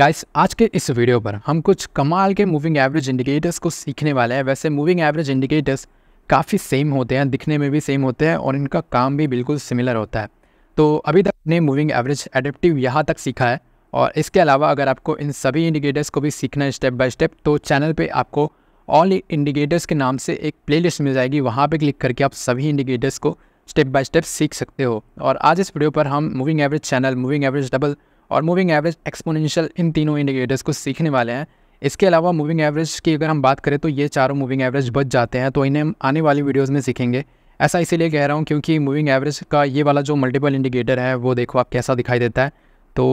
guys आज के इस वीडियो पर हम कुछ कमाल के मूविंग एवरेज इंडिकेटर्स को सीखने वाले हैं वैसे मूविंग एवरेज इंडिकेटर्स काफ़ी सेम होते हैं दिखने में भी सेम होते हैं और इनका काम भी बिल्कुल सिमिलर होता है तो अभी तक ने मूविंग एवरेज एडेप्टिव यहाँ तक सीखा है और इसके अलावा अगर आपको इन सभी इंडिकेटर्स को भी सीखना है स्टेप बाई स्टेप तो चैनल पर आपको ऑल इंडिकेटर्स के नाम से एक प्ले मिल जाएगी वहाँ पर क्लिक करके आप सभी इंडिकेटर्स को स्टेप बाय स्टेप सीख सकते हो और आज इस वीडियो पर हम moving average channel moving average double और मूविंग एवरेज एक्सपोनेंशियल इन तीनों इंडिकेटर्स को सीखने वाले हैं इसके अलावा मूविंग एवरेज की अगर हम बात करें तो ये चारों मूविंग एवरेज बच जाते हैं तो इन्हें हम आने वाली वीडियोज़ में सीखेंगे ऐसा इसीलिए कह रहा हूँ क्योंकि मूविंग एवरेज का ये वाला जो मल्टीपल इंडिकेटर है वो देखो आप कैसा दिखाई देता है तो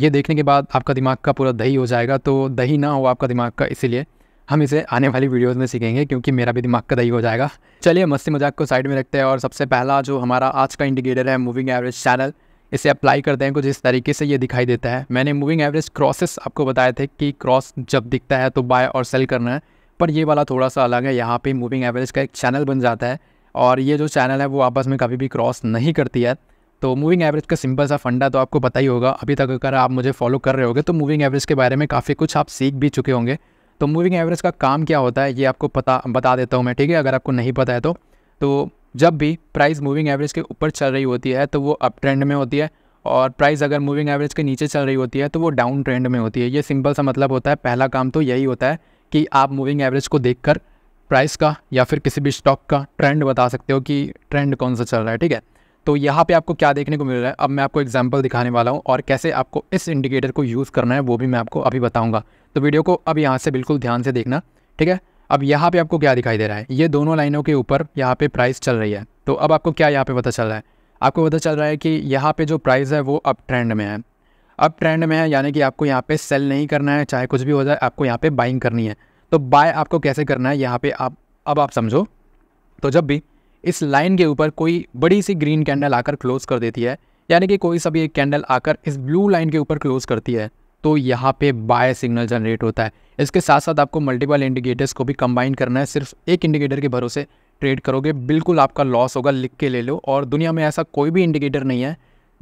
ये देखने के बाद आपका दिमाग का पूरा दही हो जाएगा तो दही ना हो आपका दिमाग का इसीलिए हम इसे आने वाली वीडियोस में सीखेंगे क्योंकि मेरा भी दिमाग का दही हो जाएगा चलिए मस्ती मजाक को साइड में रखते हैं और सबसे पहला जो हमारा आज का इंडिकेटर है मूविंग एवरेज चैनल इसे अप्लाई करते हैं कुछ इस तरीके से ये दिखाई देता है मैंने मूविंग एवरेज क्रॉसेस आपको बताए थे कि क्रॉस जब दिखता है तो बाय और सेल करना है पर ये वाला थोड़ा सा अलग है यहाँ पे मूविंग एवरेज का एक चैनल बन जाता है और ये जो चैनल है वो आपस में कभी भी क्रॉस नहीं करती है तो मूविंग एवरेज का सिंपल सा फंडा तो आपको पता ही होगा अभी तक अगर आप मुझे फॉलो कर रहे होगे तो मूविंग एवरेज के बारे में काफ़ी कुछ आप सीख भी चुके होंगे तो मूविंग एवरेज का काम क्या होता है ये आपको पता बता देता हूँ मैं ठीक है अगर आपको नहीं पता है तो तो जब भी प्राइस मूविंग एवरेज के ऊपर चल रही होती है तो वो अप ट्रेंड में होती है और प्राइस अगर मूविंग एवरेज के नीचे चल रही होती है तो वो डाउन ट्रेंड में होती है ये सिंपल सा मतलब होता है पहला काम तो यही होता है कि आप मूविंग एवरेज को देखकर प्राइस का या फिर किसी भी स्टॉक का ट्रेंड बता सकते हो कि ट्रेंड कौन सा चल रहा है ठीक है तो यहाँ पे आपको क्या देखने को मिल रहा है अब मैं आपको एग्जाम्पल दिखाने वाला हूँ और कैसे आपको इस इंडिकेटर को यूज़ करना है वो भी मैं आपको अभी बताऊँगा तो वीडियो को अब यहाँ से बिल्कुल ध्यान से देखना ठीक है अब यहाँ पे आपको क्या दिखाई दे रहा है ये दोनों लाइनों के ऊपर यहाँ पे प्राइस चल रही है तो अब आपको क्या यहाँ पे पता चल रहा है आपको पता चल रहा है कि यहाँ पे जो प्राइस है वो अप ट्रेंड में है अप ट्रेंड में है यानी कि आपको यहाँ पे सेल नहीं करना है चाहे कुछ भी हो जाए आपको यहाँ पे बाइंग करनी है तो बाय आपको कैसे करना है यहाँ पे आप अब आप समझो तो जब भी इस लाइन के ऊपर कोई बड़ी सी ग्रीन कैंडल आकर क्लोज़ कर देती है यानी कि कोई सा भी एक कैंडल आकर इस ब्लू लाइन के ऊपर क्लोज़ करती है तो यहाँ पे बाय सिग्नल जनरेट होता है इसके साथ साथ आपको मल्टीपल इंडिकेटर्स को भी कंबाइन करना है सिर्फ एक इंडिकेटर के भरोसे ट्रेड करोगे बिल्कुल आपका लॉस होगा लिख के ले लो और दुनिया में ऐसा कोई भी इंडिकेटर नहीं है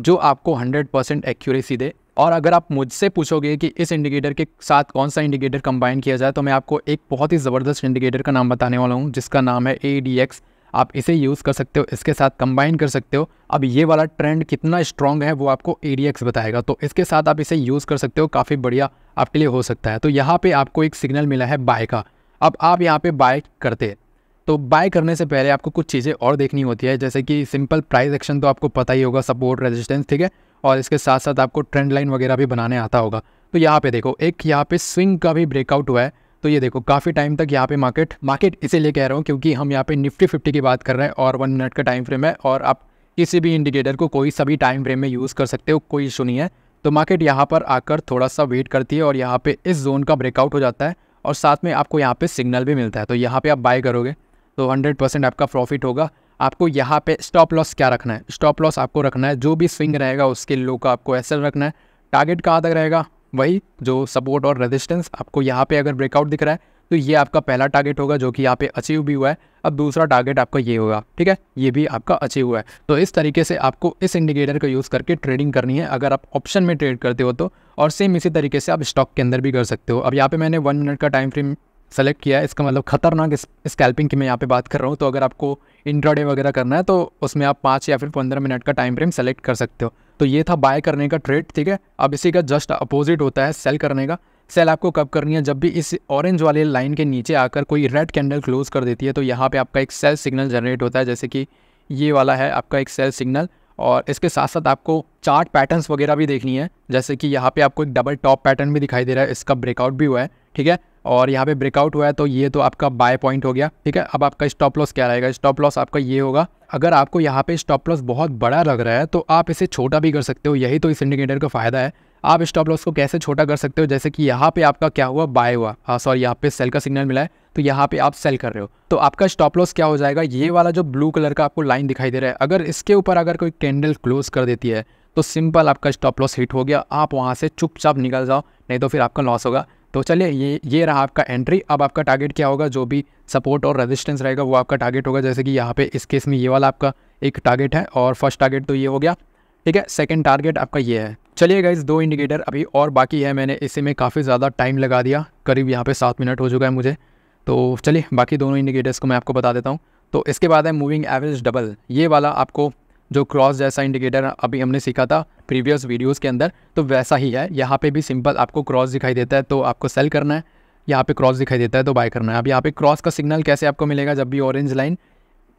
जो आपको 100 परसेंट एक्यूरेसी दे और अगर आप मुझसे पूछोगे कि इस इंडिकेटर के साथ कौन सा इंडिकेटर कंबाइन किया जाए तो मैं आपको एक बहुत ही ज़बरदस्त इंडिकेटर का नाम बताने वाला हूँ जिसका नाम है ए डी एक्स आप इसे यूज़ कर सकते हो इसके साथ कंबाइन कर सकते हो अब ये वाला ट्रेंड कितना स्ट्रॉन्ग है वो आपको ए बताएगा तो इसके साथ आप इसे यूज़ कर सकते हो काफ़ी बढ़िया आपके लिए हो सकता है तो यहाँ पर आपको एक सिग्नल मिला है बाय का अब आप यहाँ पर बाय करते तो बाय करने से पहले आपको कुछ चीज़ें और देखनी होती है जैसे कि सिंपल प्राइस एक्शन तो आपको पता ही होगा सपोर्ट रेजिस्टेंस ठीक है और इसके साथ साथ आपको ट्रेंड लाइन वगैरह भी बनाने आता होगा तो यहाँ पे देखो एक यहाँ पे स्विंग का भी ब्रेकआउट हुआ है तो ये देखो काफ़ी टाइम तक यहाँ पे मार्केट मार्केट इसीलिए कह रहा हूँ क्योंकि हम यहाँ पे निफ्टी फिफ्टी की बात कर रहे हैं और वन मिनट का टाइम फ्रेम है और आप किसी भी इंडिकेटर को कोई सभी टाइम फ्रेम में यूज़ कर सकते हो कोई इशू नहीं है तो मार्केट यहाँ पर आकर थोड़ा सा वेट करती है और यहाँ पर इस जोन का ब्रेकआउट हो जाता है और साथ में आपको यहाँ पर सिग्नल भी मिलता है तो यहाँ पर आप बाय करोगे तो हंड्रेड आपका प्रॉफिट होगा आपको यहाँ पे स्टॉप लॉस क्या रखना है स्टॉप लॉस आपको रखना है जो भी स्विंग रहेगा उसके लो का आपको एस रखना है टारगेट कहाँ तक रहेगा वही जो सपोर्ट और रेजिस्टेंस आपको यहाँ पे अगर ब्रेकआउट दिख रहा है तो ये आपका पहला टारगेट होगा जो कि यहाँ पे अचीव भी हुआ है अब दूसरा टारगेट आपका ये होगा ठीक है ये भी आपका अचीव हुआ है तो इस तरीके से आपको इस इंडिकेटर का यूज़ करके ट्रेडिंग करनी है अगर आप ऑप्शन में ट्रेड करते हो तो और सेम इसी तरीके से आप स्टॉक के अंदर भी कर सकते हो अब यहाँ पर मैंने वन मिनट का टाइम फ्रेम सेलेक्ट किया है इसका मतलब खतरनाक स्कैल्पिंग की मैं यहाँ पे बात कर रहा हूँ तो अगर आपको इंट्राडे वगैरह करना है तो उसमें आप पाँच या फिर पंद्रह मिनट का टाइम फ्रेम सेलेक्ट कर सकते हो तो ये था बाय करने का ट्रेड ठीक है अब इसी का जस्ट अपोजिट होता है सेल करने का सेल आपको कब करनी है जब भी इस ऑरेंज वाले लाइन के नीचे आकर कोई रेड कैंडल क्लोज कर देती है तो यहाँ पे आपका एक सेल सिग्नल जनरेट होता है जैसे कि ये वाला है आपका एक सेल सिग्नल और इसके साथ साथ आपको चार्ट पैटर्न्स वगैरह भी देखनी है जैसे कि यहाँ पे आपको एक डबल टॉप पैटर्न भी दिखाई दे रहा है इसका ब्रेकआउट भी हुआ है ठीक है और यहाँ पे ब्रेकआउट हुआ है तो ये तो आपका बाय पॉइंट हो गया ठीक है अब आपका स्टॉप लॉस क्या रहेगा स्टॉप लॉस आपका ये होगा अगर आपको यहाँ पे स्टॉप लॉस बहुत बड़ा लग रहा है तो आप इसे छोटा भी कर सकते हो यही तो इस इंडिकेटर का फ़ायदा है आप स्टॉप लॉस को कैसे छोटा कर सकते हो जैसे कि यहाँ पे आपका क्या हुआ बाय हुआ हाँ सॉरी यहाँ पे सेल का सिग्नल मिला है तो यहाँ पे आप सेल कर रहे हो तो आपका स्टॉप लॉस क्या हो जाएगा ये वाला जो ब्लू कलर का आपको लाइन दिखाई दे रहा है अगर इसके ऊपर अगर कोई कैंडल क्लोज कर देती है तो सिंपल आपका स्टॉप लॉस हिट हो गया आप वहाँ से चुपचाप निकल जाओ नहीं तो फिर आपका लॉस होगा तो चलिए ये ये रहा आपका एंट्री अब आपका टारगेट क्या होगा जो भी सपोर्ट और रेजिस्टेंस रहेगा वो आपका टारगेट होगा जैसे कि यहाँ पे इस केस में ये वाला आपका एक टारगेट है और फर्स्ट टारगेट तो ये हो गया ठीक है सेकंड टारगेट आपका ये है चलिए गाइज दो इंडिकेटर अभी और बाकी है मैंने इसी में काफ़ी ज़्यादा टाइम लगा दिया करीब यहाँ पर सात मिनट हो चुका है मुझे तो चलिए बाकी दोनों इंडिकेटर्स को मैं आपको बता देता हूँ तो इसके बाद है मूविंग एवरेज डबल ये वाला आपको जो क्रॉस जैसा इंडिकेटर अभी हमने सीखा था प्रीवियस वीडियोस के अंदर तो वैसा ही है यहाँ पे भी सिंपल आपको क्रॉस दिखाई देता है तो आपको सेल करना है यहाँ पे क्रॉस दिखाई देता है तो बाय करना है अब यहाँ पे क्रॉस का सिग्नल कैसे आपको मिलेगा जब भी ऑरेंज लाइन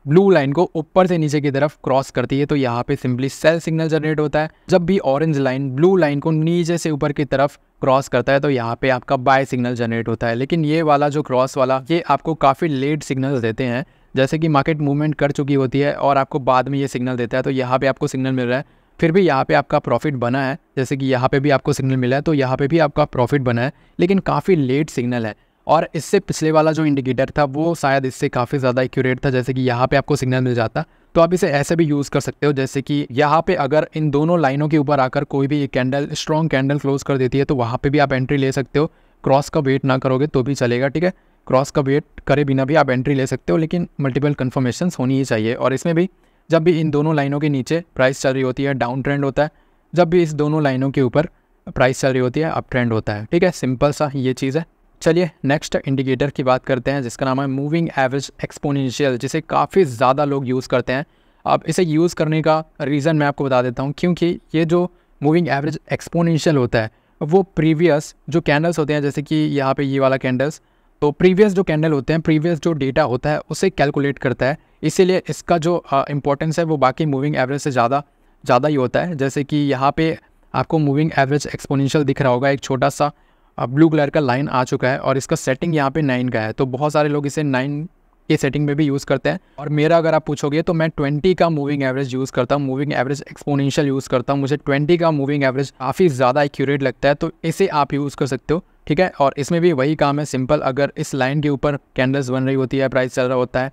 ब्लू लाइन को ऊपर से नीचे की तरफ क्रॉस करती है तो यहाँ पे सिंपली सेल सिग्नल जनरेट होता है जब भी ऑरेंज लाइन ब्लू लाइन को नीचे से ऊपर की तरफ क्रॉस करता है तो यहाँ पे आपका बाय सिग्नल जनरेट होता है लेकिन ये वाला जो क्रॉस वाला ये आपको काफ़ी लेट सिग्नल देते हैं जैसे कि मार्केट मूवमेंट कर चुकी होती है और आपको बाद में ये सिग्नल देता है तो यहाँ पर आपको सिग्नल मिल रहा है फिर भी यहाँ पे आपका प्रॉफिट बना है जैसे कि यहाँ पे भी आपको सिग्नल मिला है तो यहाँ पे भी आपका प्रॉफिट बना है लेकिन काफ़ी लेट सिग्नल है और इससे पिछले वाला जो इंडिकेटर था वो शायद इससे काफ़ी ज़्यादा एक्यूरेट था जैसे कि यहाँ पे आपको सिग्नल मिल जाता तो आप इसे ऐसे भी यूज़ कर सकते हो जैसे कि यहाँ पे अगर इन दोनों लाइनों के ऊपर आकर कोई भी एक कैंडल स्ट्रॉन्ग कैंडल क्लोज कर देती है तो वहाँ पर भी आप एंट्री ले सकते हो क्रॉस का वेट ना करोगे तो भी चलेगा ठीक है क्रॉस का वेट करे बिना भी आप एंट्री ले सकते हो लेकिन मल्टीपल कन्फर्मेशन होनी ही चाहिए और इसमें भी जब भी इन दोनों लाइनों के नीचे प्राइस चल रही होती है डाउन ट्रेंड होता है जब भी इस दोनों लाइनों के ऊपर प्राइस चल रही होती है अप ट्रेंड होता है ठीक है सिंपल सा ये चीज़ है चलिए नेक्स्ट इंडिकेटर की बात करते हैं जिसका नाम है मूविंग एवरेज एक्सपोनेंशियल जिसे काफ़ी ज़्यादा लोग यूज़ करते हैं अब इसे यूज़ करने का रीज़न मैं आपको बता देता हूँ क्योंकि ये जो मूविंग एवरेज एक्सपोनेंशियल होता है वो प्रीवियस जो कैंडल्स होते हैं जैसे कि यहाँ पे ये वाला कैंडल्स तो प्रीवियस जो कैंडल होते हैं प्रीवियस जो डेटा होता है उसे कैलकुलेट करता है इसीलिए इसका जो इंपॉर्टेंस uh, है वो बाकी मूविंग एवरेज से ज़्यादा ज़्यादा ही होता है जैसे कि यहाँ पे आपको मूविंग एवरेज एक्सपोनेंशियल दिख रहा होगा एक छोटा सा अब ब्लू कलर का लाइन आ चुका है और इसका सेटिंग यहाँ पे नाइन का है तो बहुत सारे लोग इसे नाइन के सेटिंग में भी यूज़ करते हैं और मेरा अगर आप पूछोगे तो मैं ट्वेंटी का मूविंग एवरेज यूज़ करता हूँ मूविंग एवरेज एक्सपोनेंशियल यूज़ करता हूँ मुझे ट्वेंटी का मूविंग एवरेज काफ़ी ज़्यादा एक्यूरेट लगता है तो इसे आप यूज़ कर सकते हो ठीक है और इसमें भी वही काम है सिंपल अगर इस लाइन के ऊपर कैंडल्स बन रही होती है प्राइस चल रहा होता है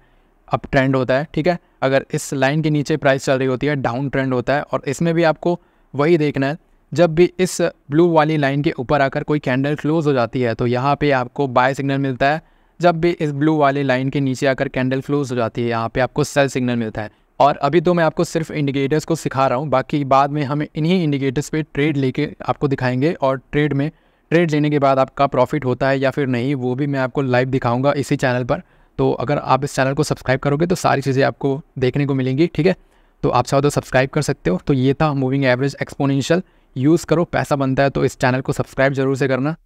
अप ट्रेंड होता है ठीक है अगर इस लाइन के नीचे प्राइस चल रही होती है डाउन ट्रेंड होता है और इसमें भी आपको वही देखना है जब भी इस ब्लू वाली लाइन के ऊपर आकर कोई कैंडल क्लोज़ हो जाती है तो यहाँ पे आपको बाय सिग्नल मिलता है जब भी इस ब्लू वाली लाइन के नीचे आकर कैंडल क्लोज़ हो जाती है यहाँ पे आपको सेल सिग्नल मिलता है और अभी तो मैं आपको सिर्फ इंडिकेटर्स को सिखा रहा हूँ बाकी बाद में हम इन्हीं इंडिकेटर्स पर ट्रेड लेके आपको दिखाएंगे और ट्रेड में ट्रेड लेने के बाद आपका प्रॉफिट होता है या फिर नहीं वो भी मैं आपको लाइव दिखाऊँगा इसी चैनल पर तो अगर आप इस चैनल को सब्सक्राइब करोगे तो सारी चीज़ें आपको देखने को मिलेंगी ठीक है तो आप चाहो तो सब्सक्राइब कर सकते हो तो ये था मूविंग एवरेज एक्सपोनेंशियल यूज़ करो पैसा बनता है तो इस चैनल को सब्सक्राइब जरूर से करना